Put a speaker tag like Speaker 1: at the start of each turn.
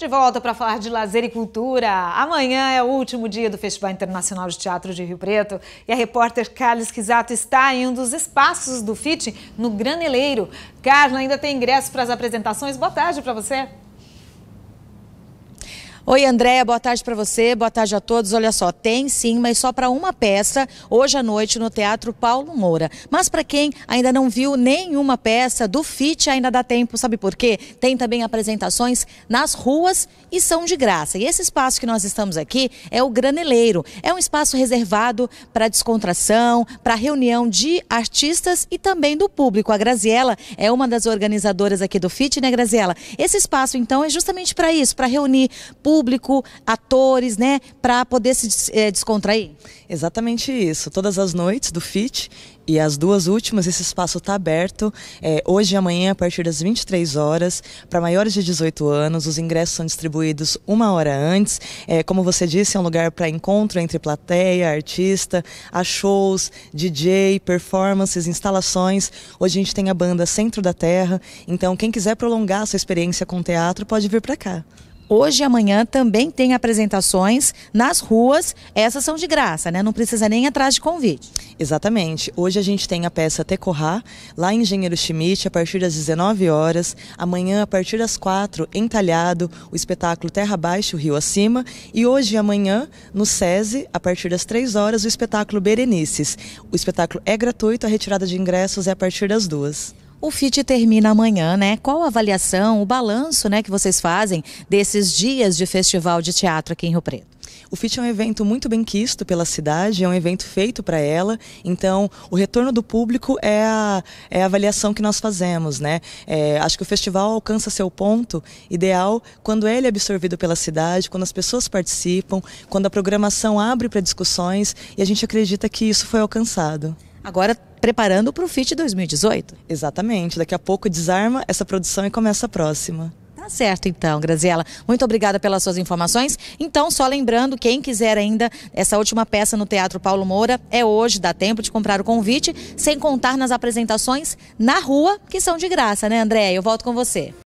Speaker 1: De volta para falar de lazer e cultura. Amanhã é o último dia do Festival Internacional de Teatro de Rio Preto e a repórter Carla Esquisato está em um dos espaços do FIT, no Graneleiro. Carla, ainda tem ingresso para as apresentações. Boa tarde para você. Oi, Andréia, boa tarde para você, boa tarde a todos. Olha só, tem sim, mas só para uma peça, hoje à noite no Teatro Paulo Moura. Mas para quem ainda não viu nenhuma peça do FIT, ainda dá tempo, sabe por quê? Tem também apresentações nas ruas e são de graça. E esse espaço que nós estamos aqui é o Graneleiro. É um espaço reservado para descontração, para reunião de artistas e também do público. A Graziela é uma das organizadoras aqui do FIT, né, Graziela? Esse espaço, então, é justamente para isso, para reunir público público, atores, né, para poder se é, descontrair?
Speaker 2: Exatamente isso. Todas as noites do FIT e as duas últimas, esse espaço está aberto é, hoje e amanhã a partir das 23 horas para maiores de 18 anos. Os ingressos são distribuídos uma hora antes. É, como você disse, é um lugar para encontro entre plateia, artista, a shows, DJ, performances, instalações. Hoje a gente tem a banda Centro da Terra. Então, quem quiser prolongar a sua experiência com teatro pode vir para cá. Hoje e amanhã também tem apresentações nas ruas. Essas são de graça, né? Não precisa nem atrás de convite. Exatamente. Hoje a gente tem a peça Tecorrá, lá em Engenheiro Schmidt, a partir das 19 horas. Amanhã, a partir das 4, entalhado, o espetáculo Terra Abaixo, Rio Acima. E hoje e amanhã, no SESI, a partir das 3 horas, o espetáculo Berenices. O espetáculo é gratuito, a retirada de ingressos é a partir das 2.
Speaker 1: O FIT termina amanhã, né? Qual a avaliação, o balanço né, que vocês fazem
Speaker 2: desses dias de festival de teatro aqui em Rio Preto? O FIT é um evento muito bem quisto pela cidade, é um evento feito para ela, então o retorno do público é a, é a avaliação que nós fazemos, né? É, acho que o festival alcança seu ponto ideal quando ele é absorvido pela cidade, quando as pessoas participam, quando a programação abre para discussões e a gente acredita que isso foi alcançado. Agora preparando para o FIT 2018. Exatamente, daqui a pouco desarma essa produção e começa a próxima. Tá certo então, Graziela.
Speaker 1: Muito obrigada pelas suas informações. Então, só lembrando, quem quiser ainda essa última peça no Teatro Paulo Moura é hoje, dá tempo de comprar o convite, sem contar nas apresentações na rua, que são de graça, né, André? Eu volto com você.